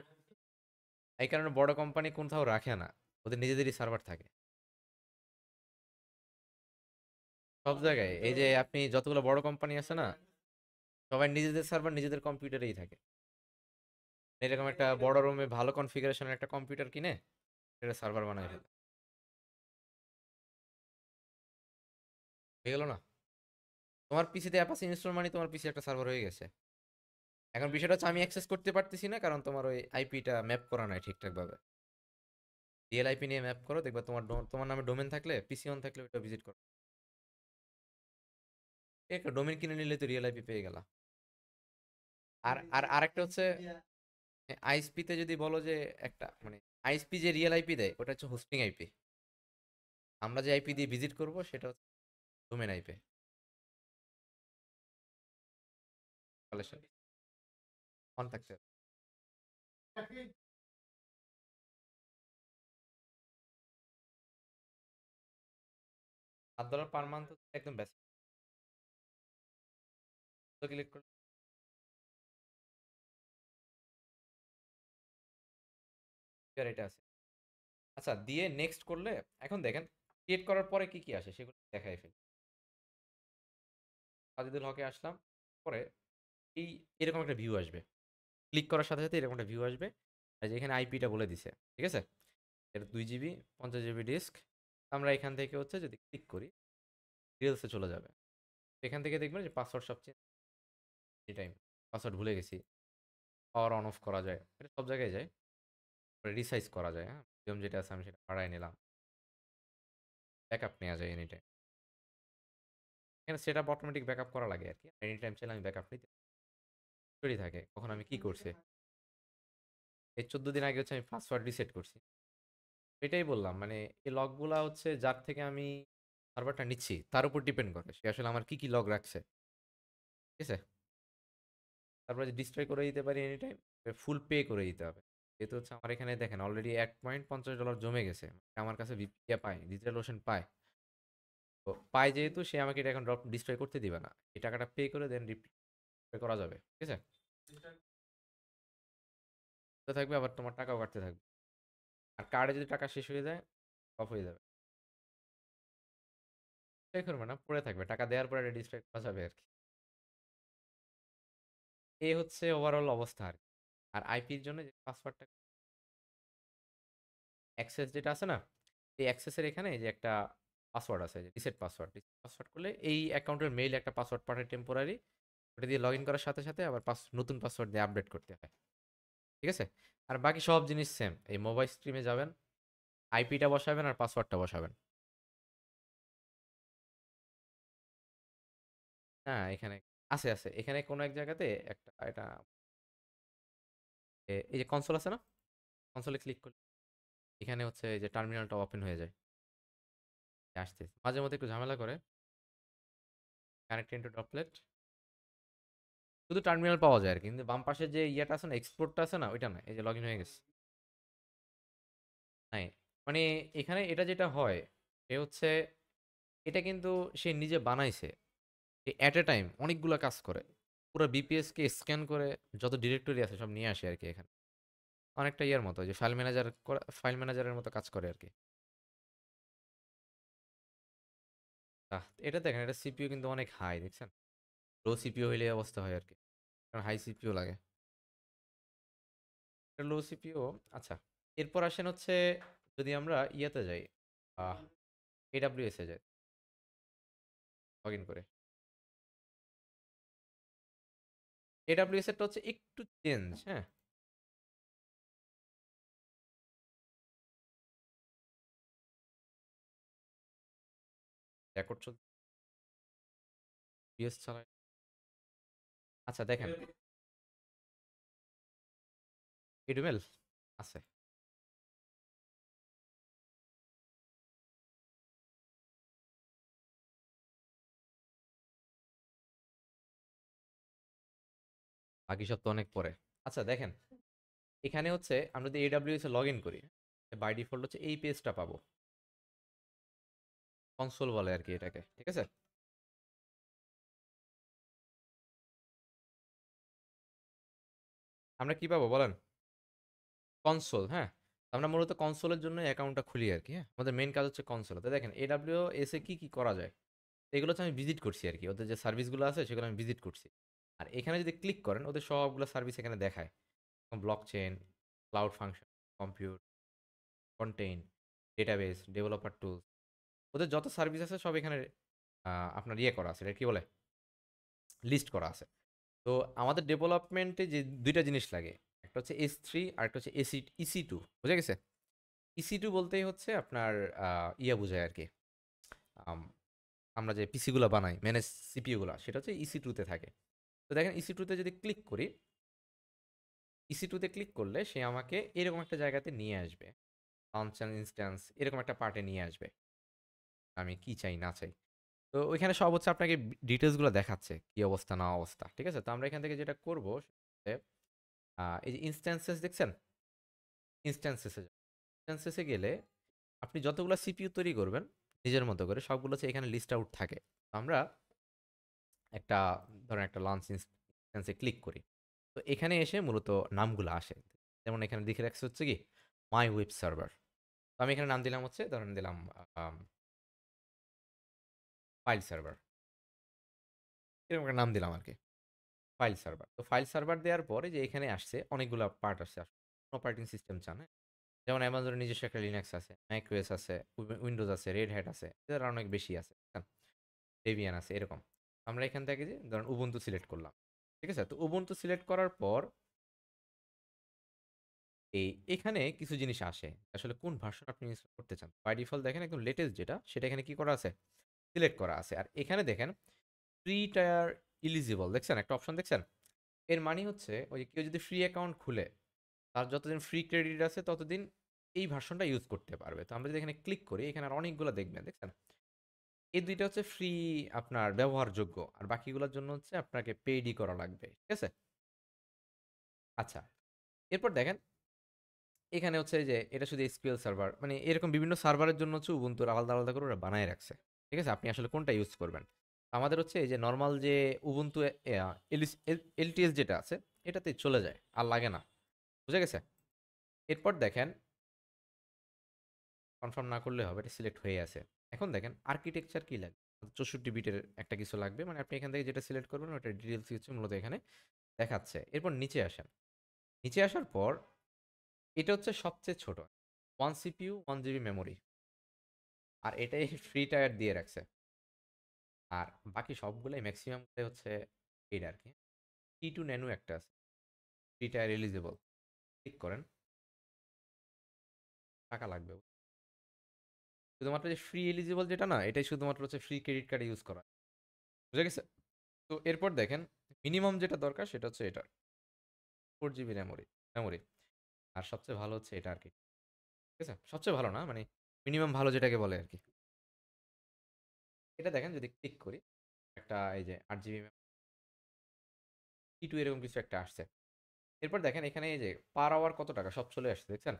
এই কারণে বড় কোম্পানি কোথাও রাখে না ওদের নিজেদেরই সার্ভার থাকে সব জায়গায় এই যে আপনি যতগুলো বড় কোম্পানি আছে না সবাই নিজেদের সার্ভার নিজেদের কম্পিউটারেই থাকে এরকম একটা বড় রুমে ভালো কনফিগারেশনের একটা কম্পিউটার কিনে এটা সার্ভার বানায় ফেলে হয়ে গেল না তোমার পিসিতে অ্যাপাসি ইনস্টল মানে তোমার পিসি একটা সার্ভার হয়ে গেছে এখন বিষয়টা হচ্ছে আমি অ্যাক্সেস করতে পারতেছি না কারণ তোমার ওই আইপিটা ম্যাপ করা নাই ঠিকঠাকভাবে ডিএলআইপি নিয়ে ম্যাপ করো দেখবা তোমার তোমার নামে ডোমেন থাকলে পিসি অন থাকলে ওইটা ভিজিট করো একটা ডোমেন কিনে নিলে তো রিয়েল আইপি পেয়ে গেলা আর আর আরেকটা হচ্ছে আইএসপিতে যদি বলো যে একটা মানে আইএসপি যে রিয়েল আইপি দেয় ওটা হচ্ছে হোস্টিং আইপি আমরা যে আইপি দিয়ে ভিজিট করব সেটা হচ্ছে ডোমেন আইপি কালেকশন সাত ডলার পার মান্থ একদম বেশি ক্লিক এটা আছে আচ্ছা দিয়ে নেক্সট করলে এখন দেখেন ক্রিয়েট করার পরে কি কি আসে সেগুলো দেখাই ফেলি সাজিদুল হকে আসলাম পরে এই এরকম একটা ভিউ আসবে ক্লিক করার সাথে সাথে এরকম একটা ভিউ আসবে আর এখানে আইপিটা বলে দিছে ঠিক আছে এটা দুই জিবি পঞ্চাশ জিবি ডিস্ক আমরা এখান থেকে হচ্ছে যদি ক্লিক করি রিলসে চলে যাবে এখান থেকে দেখবেন যে পাসওয়ার্ড সব চেঞ্জ টি টাইম পাসওয়ার্ড ভুলে গেছি পাওয়ার অন অফ করা যায় এটা সব জায়গায় যায় রিসাইজ করা যায় হ্যাঁ মিডিয়াম যেটা আছে আমি সেটা বাড়াই নিলাম ব্যাকআপ নেওয়া যায় এনি টাইম এখানে সেট আপ অটোমেটিক ব্যাকআপ করা লাগে আর কি এনি টাইম চাইলে আমি ব্যাকআপ নিতে তৈরি থাকে কখন আমি কি করছি এই চোদ্দো দিন আগে হচ্ছে আমি পাসওয়ার্ড রিসেট করছি এটাই বললাম মানে এই লকগুলা হচ্ছে যার থেকে আমি সার্ভারটা নিচ্ছি তার উপর ডিপেন্ড করে সে আসলে আমার কি কি লগ রাখছে ঠিক আছে তারপরে ডিস্ট্রয় করে দিতে পারি এনি টাইম ফুল পে করে দিতে হবে যেহেতু হচ্ছে আমার এখানে দেখেন অলরেডি এক পয়েন্ট পঞ্চাশ ডলার জমে গেছে আমার কাছে বিপিয়া পায় ডিজিটাল ওশন পায় তো পায় যেহেতু সে আমাকে এটা এখন ড্রপ ডিস্ট্রয় করতে দিবে না এই টাকাটা পে করে দেন রিপ্লে করা যাবে ঠিক আছে থাকবে আবার তোমার টাকাও কাটতে থাকবে আর কার্ডে যদি টাকা শেষ হয়ে যায় অফ হয়ে যাবে করবে না পড়ে থাকবে টাকা দেওয়ার পরে ডিস্ট্রাক্ট করা যাবে আর কি এ হচ্ছে ওভারঅল অবস্থা আর আর আইপির জন্য যে পাসওয়ার্ডটা অ্যাক্সেস যেটা আছে না এই অ্যাক্সেসের এখানে যে একটা পাসওয়ার্ড আছে যে রিসেট পাসওয়ার্ড রিসেট পাসওয়ার্ড করলে এই অ্যাকাউন্টের মেইল একটা পাসওয়ার্ড পাঠায় টেম্পোরারি ওটা দিয়ে লগ ইন করার সাথে সাথে আবার পাস নতুন পাসওয়ার্ড দিয়ে আপডেট করতে হয় ঠিক আছে আর বাকি সব জিনিস সেম এই মোবাইল স্ট্রিমে যাবেন আইপিটা বসাবেন আর পাসওয়ার্ডটা বসাবেন হ্যাঁ এখানে আছে আছে এখানে কোনো এক জায়গাতে একটা এটা এই যে কনসোল আছে না কনসোলে ক্লিক করলে এখানে হচ্ছে এই যে টার্মিনালটা ওপেন হয়ে যায় আসতে মাঝে মধ্যে একটু ঝামেলা করে কানেক্ট ইন্টু ডপলেট শুধু টার্মিনাল পাওয়া যায় আর কি। কিন্তু বাম পাশে যে ইয়েটা আছে না এক্সপোর্টটা আছে না ওইটা না এই যে লগ ইন হয়ে গেছে নাই মানে এখানে এটা যেটা হয় এ হচ্ছে এটা কিন্তু সে নিজে বানাইছে অ্যাট এ টাইম অনেকগুলো কাজ করে পুরো বিপিএসকে স্ক্যান করে যত ডিরেক্টরি আছে সব নিয়ে আসে আর কি এখানে অনেকটা ইয়ের মতো যে ফাইল ম্যানেজার ফাইল ম্যানেজারের মতো কাজ করে আর কি এটা দেখেন এটা সিপিও কিন্তু অনেক হাই দেখছেন লো সিপিও হইলে অবস্থা হয় আর কি কারণ হাই সিপিও লাগে লো সিপিও আচ্ছা এরপর আসেন হচ্ছে যদি আমরা ইয়েতে যাই এডাব্লিউএসে যাই লগ ইন করে এডাব্লিউএস এরটা হচ্ছে একটু চেঞ্জ হ্যাঁ আচ্ছা দেখেন ইডমেল আছে বাকি সব তো অনেক পরে আচ্ছা দেখেন এখানে হচ্ছে আমরা যদি এডাব্লিউএস এ লগ ইন করি বাই ডিফল্ট হচ্ছে এই পেজটা পাবো কনসোল বলে আর কি এটাকে ঠিক আছে আমরা কি পাবো বলেন কনসোল হ্যাঁ আমরা মূলত কনসোলের জন্য অ্যাকাউন্টটা খুলি আর কি হ্যাঁ আমাদের মেন কাজ হচ্ছে কনসোল তো দেখেন এডাব্লিউ এসে কি কি করা যায় এগুলো হচ্ছে আমি ভিজিট করছি আর কি ওদের যে সার্ভিসগুলো আছে সেগুলো আমি ভিজিট করছি আর এখানে যদি ক্লিক করেন ওদের সবগুলো সার্ভিস এখানে দেখায় block chain cloud function compute content database developer tools ওদের যত সার্ভিস আছে সব এখানে আপনার ইয়ে করা আছে এটা কী বলে লিস্ট করা আছে তো আমাদের ডেভেলপমেন্টে যে দুইটা জিনিস লাগে একটা হচ্ছে এস থ্রি আর একটা হচ্ছে এসি ইসি টু বুঝে গেছে ইসি e টু বলতেই হচ্ছে আপনার ইয়া বোঝায় আর কি আমরা যে পিসিগুলো বানাই ম্যানেজ সিপিউগুলো সেটা হচ্ছে ইসি e টুতে থাকে তো দেখেন ইসি e টুতে যদি ক্লিক করি ইসি টুতে ক্লিক করলে সে আমাকে এরকম একটা জায়গাতে নিয়ে আসবে ফাংশন ইনস্ট্যান্স এরকম একটা পার্টে নিয়ে আসবে আমি কি চাই না চাই তো ওইখানে সব হচ্ছে আপনাকে ডিটেলসগুলো দেখাচ্ছে কি অবস্থা না অবস্থা ঠিক আছে তো আমরা এখান থেকে যেটা করবো এই যে ইনস্ট্যান্সেস দেখছেন ইনস্ট্যান্সেসে ইনস্ট্যান্সেসে গেলে আপনি যতগুলো সিপিউ তৈরি করবেন নিজের মতো করে সবগুলো হচ্ছে এখানে লিস্ট আউট থাকে আমরা একটা ধরেন একটা লঞ্চ ইনস্ট্যান্সে ক্লিক করি তো এখানে এসে মূলত নামগুলো আসে যেমন এখানে দেখে রাখছে হচ্ছে কি মাই ওয়েব সার্ভার তো আমি এখানে নাম দিলাম হচ্ছে ধরেন দিলাম ফাইল সার্ভার এরকম একটা নাম দিলাম আর কি ফাইল সার্ভার তো ফাইল সার্ভার দেওয়ার পরে যে এখানে আসছে অনেকগুলো পার্ট আসছে অপারেটিং সিস্টেম চান যেমন অ্যামাজনের নিজস্ব একটা লিনাক্স আছে ম্যাকওয়েস আছে উইন্ডোজ আছে রেড হ্যাট আছে এদের অনেক বেশি আছে ডেভিয়ান আছে এরকম আমরা এখান থেকে যে ধরেন উবুন্তু সিলেক্ট করলাম ঠিক আছে তো উবুন্তু সিলেক্ট করার পর এই এখানে কিছু জিনিস আসে আসলে কোন ভার্সন আপনি ইনস্টল করতে চান বাই ডিফল্ট দেখেন একদম লেটেস্ট যেটা সেটা এখানে কি করা আছে সিলেক্ট করা আছে আর এখানে দেখেন ফ্রি টায়ার ইলিজিবল দেখছেন একটা অপশন দেখছেন এর মানে হচ্ছে ওই কেউ যদি ফ্রি অ্যাকাউন্ট খুলে তার যতদিন ফ্রি ক্রেডিট আছে ততদিন এই ভার্সনটা ইউজ করতে পারবে তো আমরা যদি এখানে ক্লিক করি এখানে আর অনেকগুলো দেখবেন দেখছেন এই দুইটা হচ্ছে ফ্রি আপনার ব্যবহারযোগ্য আর বাকিগুলোর জন্য হচ্ছে আপনাকে পেইডই করা লাগবে ঠিক আছে আচ্ছা এরপর দেখেন এখানে হচ্ছে যে এটা শুধু এসকিউএল সার্ভার মানে এরকম বিভিন্ন সার্ভারের জন্য হচ্ছে উবুন্তুর আলাদা আলাদা করে ওরা বানায় রাখছে ঠিক আছে আপনি আসলে কোনটা ইউজ করবেন আমাদের হচ্ছে এই যে নর্মাল যে উবুন্তু এলটিএস যেটা আছে এটাতে চলে যায় আর লাগে না বুঝে গেছে এরপর দেখেন কনফার্ম না করলে হবে এটা সিলেক্ট হয়ে আছে এখন দেখেন আর্কিটেকচার কী লাগবে চৌষট্টি বিটের একটা কিছু লাগবে মানে আপনি এখান থেকে যেটা সিলেক্ট করবেন ওটা ডিটেলস হচ্ছে মূলত এখানে দেখাচ্ছে এরপর নিচে আসেন নিচে আসার পর এটা হচ্ছে সবচেয়ে ছোট one CPU one GB memory আর এটাই ফ্রি টায়ার দিয়ে রাখছে আর বাকি সবগুলোই ম্যাক্সিমাম হচ্ছে এইট আর কি টি টু ন্যানো একটা আছে ফ্রি টায়ার এলিজেবল ক্লিক করেন টাকা লাগবে শুধুমাত্র যে ফ্রি এলিজিবল যেটা না এটাই শুধুমাত্র হচ্ছে ফ্রি ক্রেডিট কার্ড ইউজ করা বুঝে গেছে তো এরপর দেখেন মিনিমাম যেটা দরকার সেটা হচ্ছে এটা ফোর জিবি মেমোরি মেমোরি আর সবচেয়ে ভালো হচ্ছে এটা আর কি ঠিক আছে সবচেয়ে ভালো না মানে মিনিমাম ভালো যেটাকে বলে আর কি এটা দেখেন যদি ক্লিক করি একটা এই যে আট জিবি টি টু এরকম কিছু একটা আসছে এরপর দেখেন এখানে এই যে পার আওয়ার কত টাকা সব চলে আসছে দেখছেন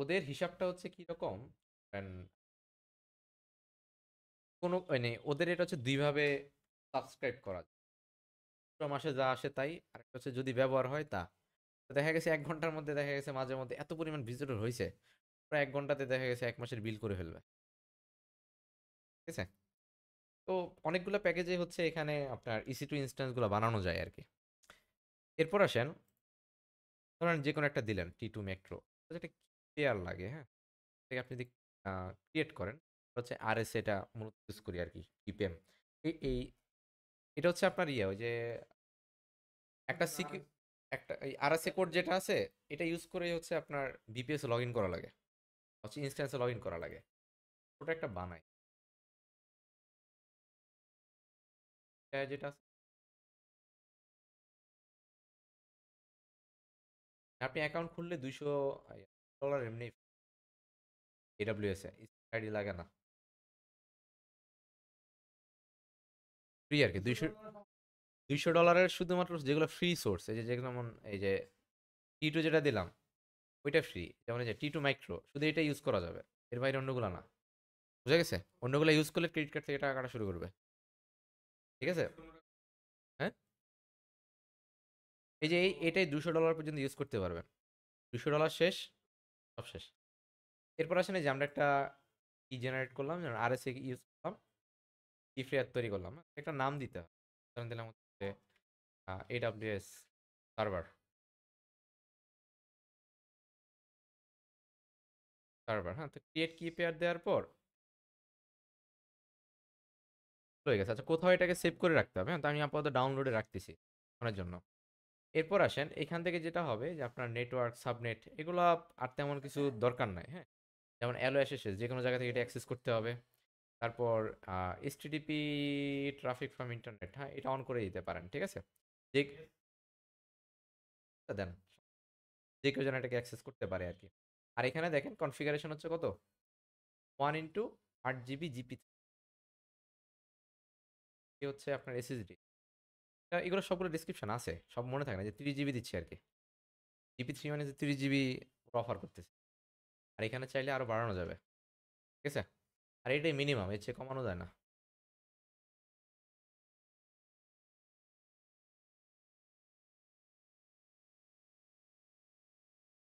ওদের হিসাবটা হচ্ছে কীরকম কোনো মানে ওদের এটা হচ্ছে দুইভাবে সাবস্ক্রাইব করা যায় মাসে যা আসে তাই আর একটা হচ্ছে যদি ব্যবহার হয় তা দেখা গেছে এক ঘন্টার মধ্যে দেখা গেছে মাঝে মধ্যে এত পরিমাণ ভিজিটর হয়েছে প্রায় এক ঘন্টাতে দেখা গেছে এক মাসের বিল করে ফেলবে ঠিক আছে তো অনেকগুলো প্যাকেজে হচ্ছে এখানে আপনার ইসি টু ইনস্ট্যান্সগুলো বানানো যায় আর কি এরপর আসেন ধরেন যে কোনো একটা দিলেন টি টু মেট্রো এটা পেয়ার লাগে হ্যাঁ থেকে আপনি যদি ক্রিয়েট করেন হচ্ছে আর এস এটা মূলত ইউজ করি আর কি ইপিএম এই এটা হচ্ছে আপনার ইয়ে ওই যে একটা আচ্ছা, সিকিউ আচ্ছা। একটা এই আর এস এ কোড যেটা আছে এটা ইউজ করে হচ্ছে আপনার বিপিএস লগ ইন করা লাগে হচ্ছে ইনস্ট্যান্সে লগ ইন করা লাগে ওটা একটা বানাই যেটা আপনি অ্যাকাউন্ট খুললে দুইশো ডলার এমনি এডাব্লিউএস এ আইডি লাগে না ফ্রি আর কি দুইশো দুইশো ডলারের শুধুমাত্র যেগুলো ফ্রি সোর্স এই যে যেমন এই যে টি টু যেটা দিলাম ওইটা ফ্রি যেমন এই যে টি টু মাইক্রো শুধু এটা ইউজ করা যাবে এর বাইরে অন্যগুলো না বুঝে গেছে অন্যগুলো ইউজ করলে ক্রেডিট কার্ড থেকে টাকা কাটা শুরু করবে ঠিক আছে হ্যাঁ এই যে এই এটাই দুশো ডলার পর্যন্ত ইউজ করতে পারবেন দুশো ডলার শেষ সব শেষ এরপর আসেন যে আমরা একটা কি জেনারেট করলাম আর এস ইউজ করলাম কিফ্রেয়ার তৈরি করলাম একটা নাম দিতে হবে উদাহরণ দিলাম হচ্ছে এডাব্লিউএস সার্ভার সার্ভার হ্যাঁ তো ক্রিয়েট কি পেয়ার দেওয়ার পর রয়ে গেছে আচ্ছা কোথাও এটাকে সেভ করে রাখতে হবে হ্যাঁ তো আমি আপাতত ডাউনলোডে রাখতেছি ওনার জন্য এরপর আসেন এখান থেকে যেটা হবে যে আপনার নেটওয়ার্ক সাবনেট এগুলো আর তেমন কিছু হ্যাঁ। দরকার নাই হ্যাঁ যেমন অ্যালো এসেছে যে কোনো জায়গা থেকে এটা অ্যাক্সেস করতে হবে তারপর এসটিডিপি ট্রাফিক ফ্রম ইন্টারনেট হ্যাঁ এটা অন করে দিতে পারেন ঠিক আছে যে দেন যে কেউ যেন এটাকে অ্যাক্সেস করতে পারে আর কি আর এখানে দেখেন কনফিগারেশন হচ্ছে কত ওয়ান ইন্টু আট জিবি জিপি হচ্ছে আপনার এসএসডি এগুলো সবগুলো ডিসক্রিপশান আছে সব মনে থাকে না যে থ্রি জিবি দিচ্ছি আর কি জিপি থ্রি মানে যে থ্রি জিবি অফার করতেছে আর এখানে চাইলে আরও বাড়ানো যাবে ঠিক আছে আর এটাই মিনিমাম এর চেয়ে কমানো যায় না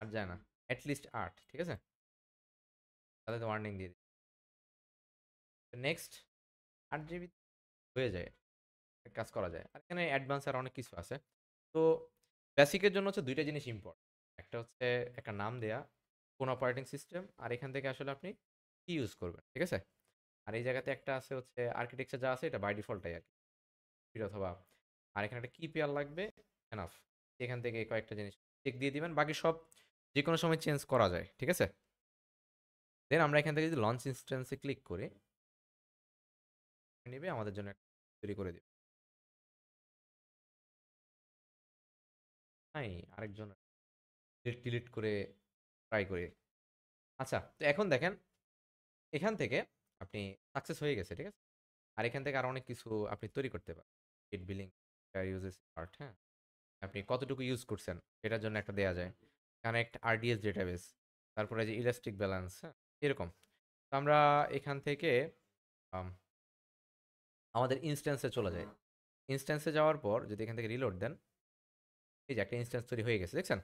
আর যায় না অ্যাটলিস্ট আট ঠিক আছে তাহলে তো ওয়ার্নিং দিয়ে দিই নেক্সট আট জিবি হয়ে যায় কাজ করা যায় আর এখানে অ্যাডভান্স আর অনেক কিছু আছে তো বেসিকের জন্য হচ্ছে দুইটা জিনিস ইম্পর্টেন্ট একটা হচ্ছে একটা নাম দেয়া কোন অপারেটিং সিস্টেম আর এখান থেকে আসলে আপনি কি ইউজ করবেন ঠিক আছে আর এই জায়গাতে একটা আছে হচ্ছে আর্কিটেকচার যা আছে এটা বাই ডিফল্টটাই আর কি অথবা আর এখানে একটা কি পেয়ার লাগবে এনাফ এখান থেকে কয়েকটা জিনিস চেক দিয়ে দিবেন বাকি সব যে কোনো সময় চেঞ্জ করা যায় ঠিক আছে দেন আমরা এখান থেকে যদি লঞ্চ ইনস্টেন্সে ক্লিক করি নেবে আমাদের জন্য তৈরি করে দেবে নাই আরেকজন ডিলিট করে ট্রাই করি আচ্ছা তো এখন দেখেন এখান থেকে আপনি সাকসেস হয়ে গেছে ঠিক আছে আর এখান থেকে আর অনেক কিছু আপনি তৈরি করতে পারেন গেট বিলিং ইউজেস পার্ট হ্যাঁ আপনি কতটুকু ইউজ করছেন এটার জন্য একটা দেয়া যায় কানেক্ট আরডিএস ডেটাবেস তারপরে যে ইলাস্টিক ব্যালেন্স হ্যাঁ এরকম তো আমরা এখান থেকে আমাদের ইনস্ট্যান্সে চলে যাই ইনস্ট্যান্সে যাওয়ার পর যদি এখান থেকে রিলোড দেন এই যে একটা ইনস্ট্যান্স তৈরি হয়ে গেছে দেখছেন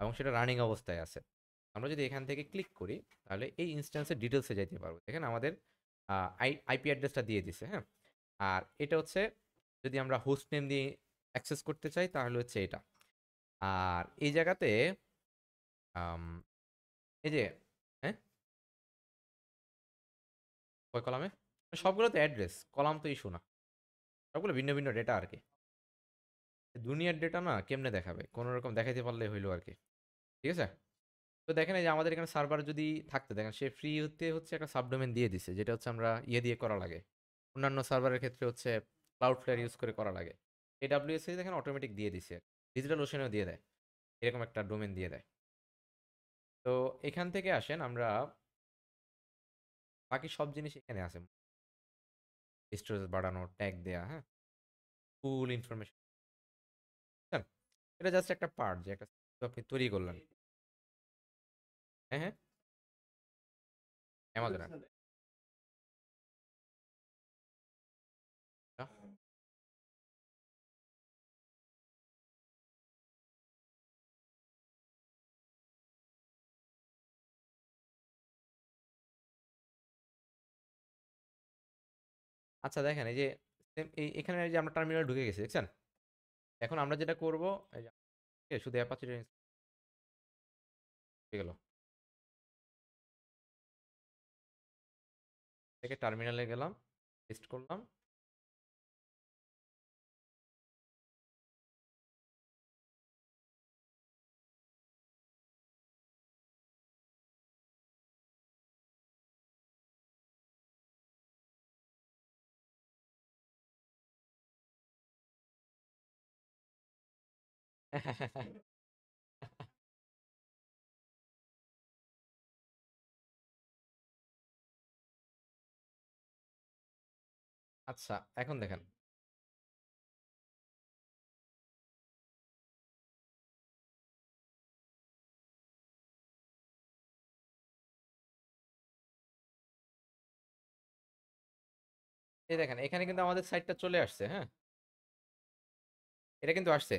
এবং সেটা রানিং অবস্থায় আছে আমরা যদি এখান থেকে ক্লিক করি তাহলে এই ইনস্ট্যান্সের ডিটেলসে যাইতে পারবো দেখেন আমাদের আইপি অ্যাড্রেসটা দিয়ে দিছে হ্যাঁ আর এটা হচ্ছে যদি আমরা হোস্ট নেম দিয়ে অ্যাক্সেস করতে চাই তাহলে হচ্ছে এটা আর এই জায়গাতে এই যে হ্যাঁ কয় কলামে সবগুলো তো অ্যাড্রেস কলাম তো ইস্যু না সবগুলো ভিন্ন ভিন্ন ডেটা আর কি দুনিয়ার ডেটা না কেমনে দেখাবে কোনো রকম দেখাইতে পারলে হইলো আর কি ঠিক আছে তো দেখেন এই যে আমাদের এখানে সার্ভার যদি থাকতে দেখেন সে ফ্রি হতে হচ্ছে একটা সাবডোমেন দিয়ে দিছে যেটা হচ্ছে আমরা ইয়ে দিয়ে করা লাগে অন্যান্য সার্ভারের ক্ষেত্রে হচ্ছে ক্লাউড ফ্লেয়ার ইউজ করে করা লাগে এডাব্লিউএসএ দেখেন অটোমেটিক দিয়ে দিছে ডিজিটাল ওশনেও দিয়ে দেয় এরকম একটা ডোমেন দিয়ে দেয় তো এখান থেকে আসেন আমরা বাকি সব জিনিস এখানে আছে স্টোরেজ বাড়ানো ট্যাগ দেয়া হ্যাঁ ফুল ইনফরমেশন এটা জাস্ট একটা পার্ট যে একটা আপনি তৈরি করলেন হ্যাঁ হ্যাঁ আচ্ছা দেখেন এই যে এখানে যে আমরা টার্মিনাল ঢুকে গেছি দেখছেন এখন আমরা যেটা করব শুধু অ্যাপাচিটা হয়ে গেল থেকে টার্মিনালে গেলাম টেস্ট করলাম আচ্ছা, এখন দেখেন। এই দেখেন, এখানে কিন্তু আমাদের সাইডটা চলে আসছে, হ্যাঁ? এটা কিন্তু আসছে।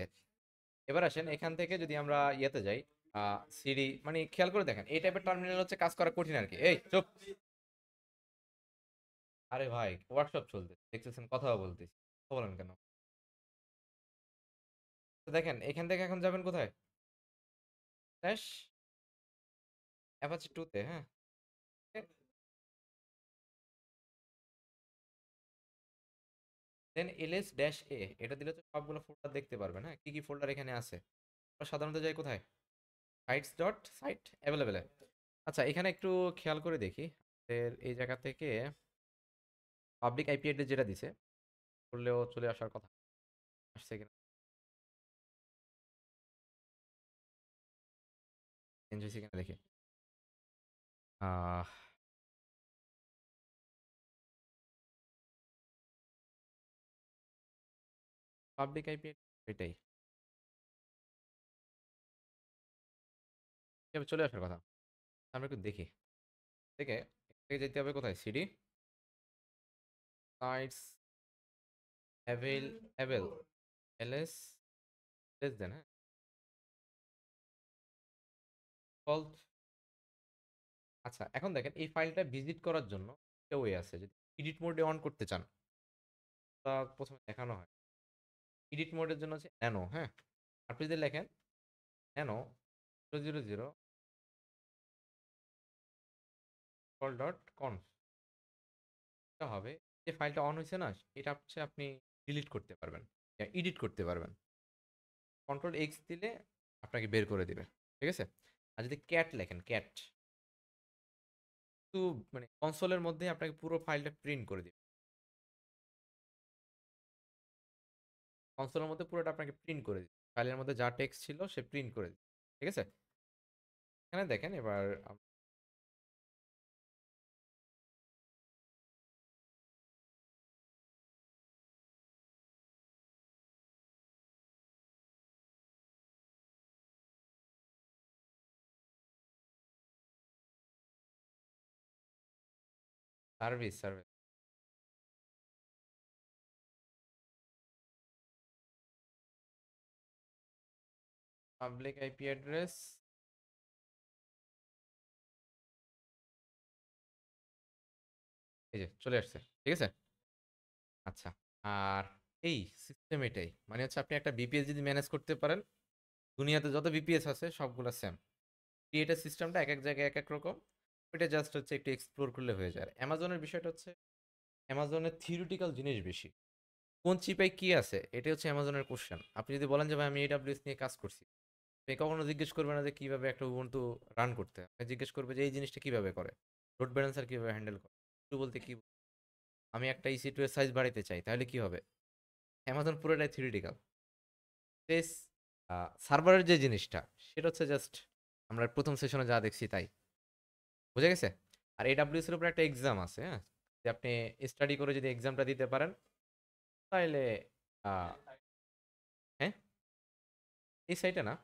এবার আসেন এখান থেকে যদি আমরা ইয়েতে যাই সিডি মানে খেয়াল করে দেখেন এই টাইপের টার্মিনাল হচ্ছে কাজ করা কঠিন আর কি এই চুপ আরে ভাই হোয়াটসঅ্যাপ চলতে দেখতেছেন কথা বলতেছি কথা বলেন কেন দেখেন এখান থেকে এখন যাবেন কোথায় হ্যাঁ দেন এলএস ড্যাশ এ এটা দিলে তো সবগুলো ফোল্ডার দেখতে পারবেন হ্যাঁ কী কী ফোল্ডার এখানে আছে আমরা সাধারণত যাই কোথায় সাইটস ডট সাইট অ্যাভেলেবেলে আচ্ছা এখানে একটু খেয়াল করে দেখি আমাদের এই জায়গা থেকে পাবলিক আইপি অ্যাড্রেস যেটা দিছে করলেও চলে আসার কথা আসছে কিনা চেঞ্জ হয়েছে কিনা দেখে পাবলিক আইপি এটাই চলে আসার কথা আমরা একটু দেখি দেখে থেকে যেতে হবে কোথায় সিডি সাইটস অ্যাভেল অ্যাভেল এলএস লেস দেন হ্যাঁ সল্ট আচ্ছা এখন দেখেন এই ফাইলটা ভিজিট করার জন্য কেউ ওয়ে আছে যদি এডিট মোডে অন করতে চান তা প্রথমে দেখানো হয় এডিট মোডের জন্য হচ্ছে ন্যানো হ্যাঁ আপনি যদি লেখেন nano zero zero zero call dot conf হবে যে ফাইলটা অন হয়েছে না এটা হচ্ছে আপনি ডিলিট করতে পারবেন এডিট করতে পারবেন কন্ট্রোল এক্স দিলে আপনাকে বের করে দিবে ঠিক আছে আর যদি ক্যাট লেখেন ক্যাট তো মানে কনসোলের মধ্যে আপনাকে পুরো ফাইলটা প্রিন্ট করে দিবে কনসোলের মধ্যে পুরোটা আপনাকে প্রিন্ট করে দিচ্ছে ফাইলের মধ্যে যা টেক্সট ছিল সে প্রিন্ট করে দিচ্ছে ঠিক আছে এখানে দেখেন এবার service service public IP address এই যে চলে আসছে ঠিক আছে আচ্ছা আর এই সিস্টেম এটাই মানে হচ্ছে আপনি একটা বিপিএস যদি ম্যানেজ করতে পারেন দুনিয়াতে যত বিপিএস আছে সবগুলো সেম ক্রিয়েটার সিস্টেমটা এক এক জায়গায় এক এক রকম এটা জাস্ট হচ্ছে একটু এক্সপ্লোর করলে হয়ে যায় অ্যামাজনের বিষয়টা হচ্ছে অ্যামাজনের থিওরিটিক্যাল জিনিস বেশি কোন চিপায় কি আছে এটা হচ্ছে অ্যামাজনের কোশ্চেন আপনি যদি বলেন যে ভাই আমি এডাব্লিউএস নিয়ে কাজ করছি সে কখনো জিজ্ঞেস করবে না যে কীভাবে একটা উবন্টু রান করতে হয় জিজ্ঞেস করবে যে এই জিনিসটা কীভাবে করে লোড ব্যালেন্সার কীভাবে হ্যান্ডেল করে একটু বলতে কী আমি একটা ইসি e টু এর সাইজ বাড়াতে চাই তাহলে কি হবে অ্যামাজন পুরোটাই থিওরিটিক্যাল সার্ভারের যে জিনিসটা সেটা হচ্ছে জাস্ট আমরা প্রথম সেশনে যা দেখছি তাই বুঝে গেছে আর এডাব্লিউস এর উপরে একটা এক্সাম আছে হ্যাঁ যে আপনি স্টাডি করে যদি এক্সামটা দিতে পারেন তাহলে হ্যাঁ এই সাইটে না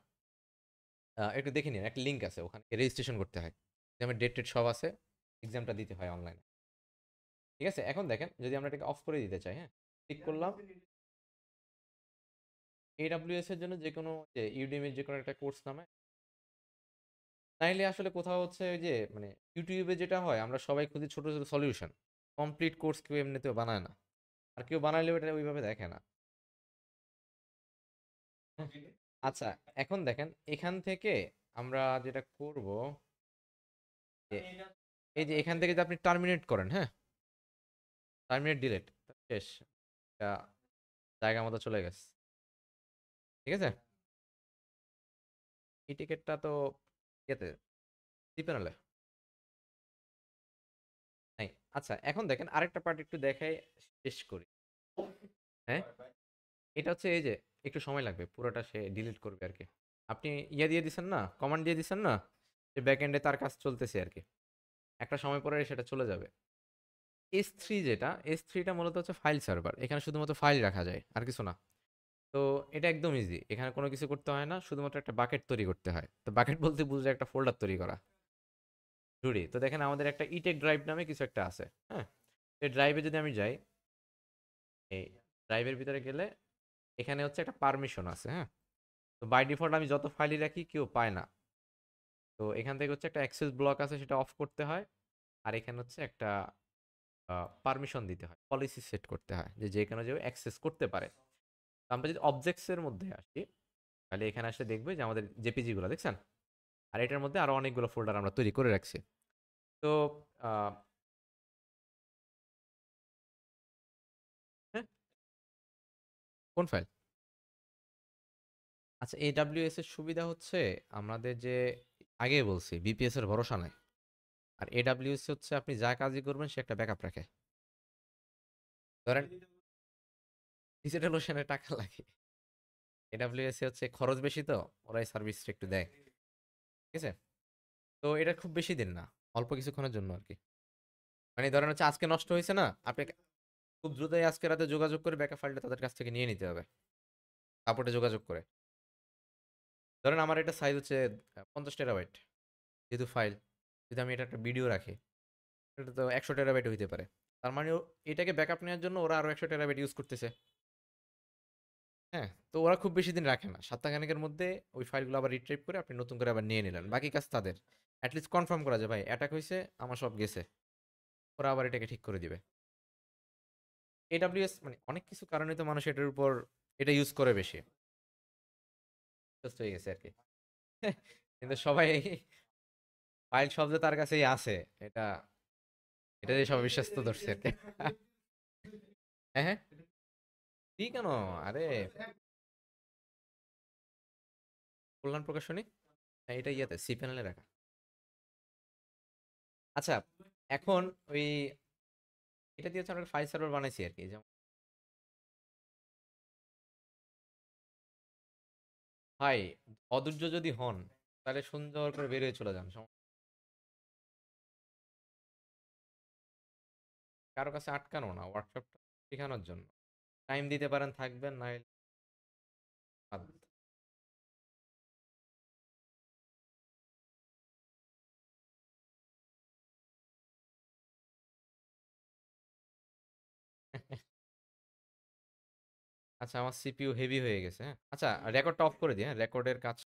একটু দেখে নিন একটা লিঙ্ক আছে ওখানে রেজিস্ট্রেশন করতে হয় এক্সামের ডেট টেট সব আছে এক্সামটা দিতে হয় অনলাইনে ঠিক আছে এখন দেখেন যদি আমরা এটাকে অফ করে দিতে চাই হ্যাঁ ক্লিক করলাম এডাব্লিউএস এর জন্য যে কোনো যে ইউডিমির যে কোনো একটা কোর্স নামে নাইলে আসলে কোথাও হচ্ছে যে মানে ইউটিউবে যেটা হয় আমরা সবাই খুঁজি ছোটো ছোটো সলিউশন কমপ্লিট কোর্স কেউ এমনিতেও বানায় না আর কেউ বানালেও এটা ওইভাবে দেখে না আচ্ছা এখন দেখেন এখান থেকে আমরা যেটা করব এই যে এখান থেকে যে আপনি টার্মিনেট করেন হ্যাঁ টার্মিনেট ডিলেট শেষ জায়গা মতো চলে গেছে ঠিক আছে এই টিকিটটা তো ইয়েতে দিপেনালে নাই আচ্ছা এখন দেখেন আরেকটা পার্ট একটু দেখাই শেষ করি হ্যাঁ এটা হচ্ছে এই যে একটু সময় লাগবে পুরোটা সে ডিলিট করবে আর কি আপনি ইয়ে দিয়ে দিচ্ছেন না কমান্ড দিয়ে দিচ্ছেন না যে ব্যাক এন্ডে তার কাজ চলতেছে আর কি একটা সময় পরে সেটা চলে যাবে এস থ্রি যেটা এস থ্রিটা মূলত হচ্ছে ফাইল সার্ভার এখানে শুধুমাত্র ফাইল রাখা যায় আর কিছু না তো এটা একদম ইজি এখানে কোনো কিছু করতে হয় না শুধুমাত্র একটা বাকেট তৈরি করতে হয় তো বাকেট বলতে বুঝলে একটা ফোল্ডার তৈরি করা জুড়ি তো দেখেন আমাদের একটা ইটেক e ড্রাইভ নামে কিছু একটা আছে হ্যাঁ এই ড্রাইভে যদি আমি যাই এই ড্রাইভের ভিতরে গেলে এখানে হচ্ছে একটা পারমিশন আছে হ্যাঁ তো বাই ডিফল্ট আমি যত ফাইলই রাখি কেউ পায় না তো এখান থেকে হচ্ছে একটা অ্যাক্সেস ব্লক আছে সেটা অফ করতে হয় আর এখানে হচ্ছে একটা পারমিশন দিতে হয় পলিসি সেট করতে হয় যে যেখানে যে অ্যাক্সেস করতে পারে আমরা যদি অবজেক্টসের মধ্যে আসি তাহলে এখানে আসলে দেখবে যে আমাদের জেপিজিগুলো দেখছেন আর এটার মধ্যে আরও অনেকগুলো ফোল্ডার আমরা তৈরি করে রাখছি তো কোন ফাইল আচ্ছা এডাব্লিউএস এর সুবিধা হচ্ছে আমাদের যে আগে বলছি বিপিএস এর ভরসা নাই আর এডাব্লিউএস হচ্ছে আপনি যা কাজই করবেন সে একটা ব্যাকআপ রাখে ধরেন ডিজিটাল ওশানে টাকা লাগে এডাব্লিউএস হচ্ছে খরচ বেশি তো ওরাই সার্ভিসটা একটু দেয় ঠিক আছে তো এটা খুব বেশি দিন না অল্প কিছুক্ষণের জন্য আর কি মানে ধরেন হচ্ছে আজকে নষ্ট হয়েছে না আপনি খুব দ্রুতই আজকে রাতে যোগাযোগ করে ব্যাকআপ ফাইলটা তাদের কাছ থেকে নিয়ে নিতে হবে সাপোর্টে যোগাযোগ করে ধরেন আমার এটা সাইজ হচ্ছে পঞ্চাশ টেরাবাইট যেহেতু ফাইল যদি আমি এটা একটা ভিডিও রাখি এটা তো একশো টেরাবাইট হইতে পারে তার মানে এটাকে ব্যাকআপ নেওয়ার জন্য ওরা আরও একশো টেরাবাইট ইউজ করতেছে হ্যাঁ তো ওরা খুব বেশি দিন রাখে না সপ্তাহখানেকের মধ্যে ওই ফাইলগুলো আবার রিট্রাইভ করে আপনি নতুন করে আবার নিয়ে নিলেন বাকি কাজ তাদের অ্যাটলিস্ট কনফার্ম করা যায় ভাই অ্যাটাক হয়েছে আমার সব গেছে ওরা আবার এটাকে ঠিক করে দিবে এডাব্লিউএস মানে অনেক কিছু কারণে তো মানুষ এটার উপর এটা ইউজ করে বেশি হয়ে গেছে আর কি কিন্তু সবাই ফাইল শব্দ তার কাছেই আছে এটা এটা সব বিশ্বস্ত ধরছে আর হ্যাঁ, হ্যাঁ। কি হ্যাঁ ঠিক কেন আরে কল্যাণ প্রকাশনী হ্যাঁ এটা ইয়াতে সি প্যানেলে রাখা আচ্ছা এখন ওই এটা দিয়ে হচ্ছে আমরা ফাইল সার্ভার বানাইছি আর কি যেমন ভাই অদুর্য যদি হন তাহলে সুন্দর করে বেরিয়ে চলে যান কারো কাছে আটকানো না ওয়ার্কশপটা শেখানোর জন্য টাইম দিতে পারেন থাকবেন না আচ্ছা আমার সিপিউ হেভি হয়ে গেছে হ্যাঁ? আচ্ছা রেকর্ডটা অফ করে দিই হ্যাঁ রেকর্ডের কাজ